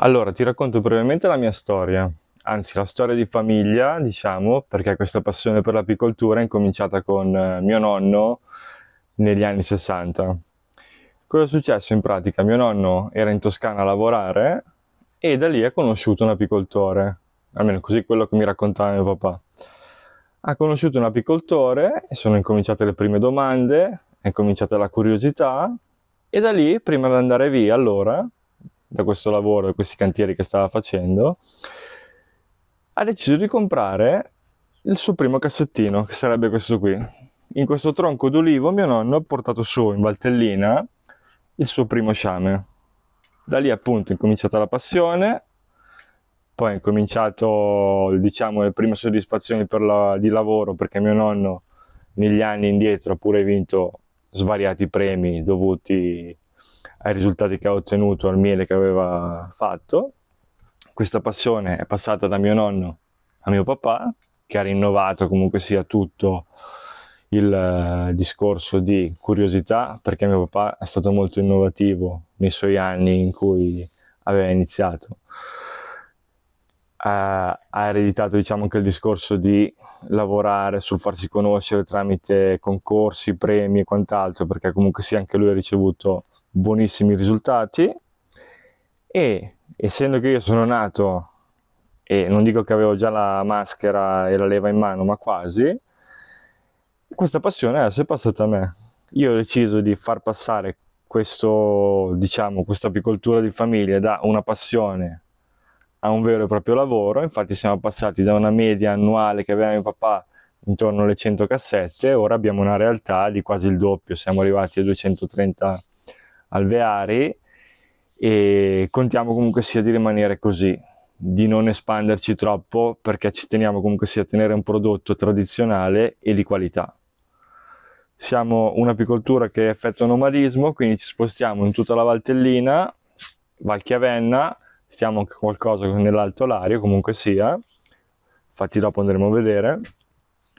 Allora, ti racconto brevemente la mia storia, anzi la storia di famiglia, diciamo, perché questa passione per l'apicoltura è incominciata con eh, mio nonno negli anni 60. Cosa è successo in pratica? Mio nonno era in Toscana a lavorare e da lì ha conosciuto un apicoltore, almeno così quello che mi raccontava mio papà. Ha conosciuto un apicoltore e sono incominciate le prime domande, è cominciata la curiosità e da lì, prima di andare via allora, da questo lavoro e questi cantieri che stava facendo, ha deciso di comprare il suo primo cassettino, che sarebbe questo qui. In questo tronco d'olivo mio nonno ha portato su in Valtellina il suo primo sciame. Da lì appunto è cominciata la passione, poi è cominciato diciamo le prime soddisfazioni la, di lavoro perché mio nonno negli anni indietro ha pure vinto svariati premi dovuti ai risultati che ha ottenuto, al miele che aveva fatto. Questa passione è passata da mio nonno a mio papà, che ha rinnovato comunque sia tutto il eh, discorso di curiosità, perché mio papà è stato molto innovativo nei suoi anni in cui aveva iniziato. Uh, ha ereditato diciamo anche il discorso di lavorare sul farsi conoscere tramite concorsi, premi e quant'altro, perché comunque sì, anche lui ha ricevuto buonissimi risultati e essendo che io sono nato e non dico che avevo già la maschera e la leva in mano ma quasi questa passione adesso è passata a me io ho deciso di far passare questo diciamo questa apicoltura di famiglia da una passione a un vero e proprio lavoro infatti siamo passati da una media annuale che aveva mio papà intorno alle 100 cassette ora abbiamo una realtà di quasi il doppio siamo arrivati a 230 alveari e contiamo comunque sia di rimanere così, di non espanderci troppo perché ci teniamo comunque sia a tenere un prodotto tradizionale e di qualità. Siamo un'apicoltura che effettua nomadismo, quindi ci spostiamo in tutta la Valtellina, Valchiavenna, stiamo anche qualcosa nell'Alto Lario comunque sia, infatti dopo andremo a vedere.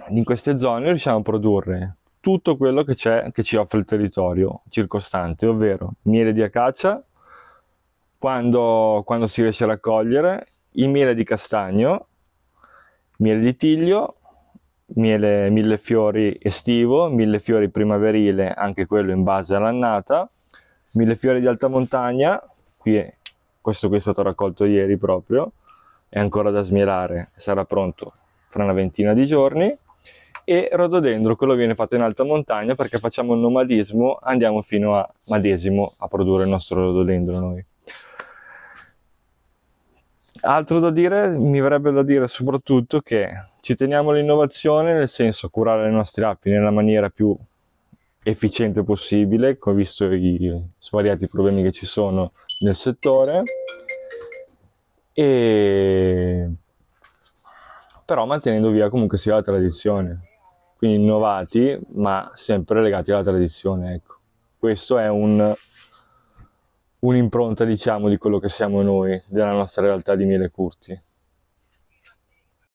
In queste zone riusciamo a produrre tutto quello che c'è che ci offre il territorio circostante, ovvero miele di acacia, quando, quando si riesce a raccogliere, il miele di castagno, miele di tiglio, miele mille fiori estivo, mille fiori primaverile, anche quello in base all'annata, mille fiori di alta montagna, qui è, questo qui è stato raccolto ieri proprio, è ancora da smielare, sarà pronto fra una ventina di giorni, e rododendro, quello viene fatto in alta montagna perché facciamo il nomadismo, andiamo fino a Madesimo a produrre il nostro rododendro noi. Altro da dire, mi verrebbe da dire soprattutto che ci teniamo l'innovazione, nel senso curare le nostre api nella maniera più efficiente possibile, visto i svariati problemi che ci sono nel settore, e... però mantenendo via comunque sia la tradizione quindi innovati ma sempre legati alla tradizione. Ecco. Questo è un, un'impronta diciamo di quello che siamo noi, della nostra realtà di Miele Curti.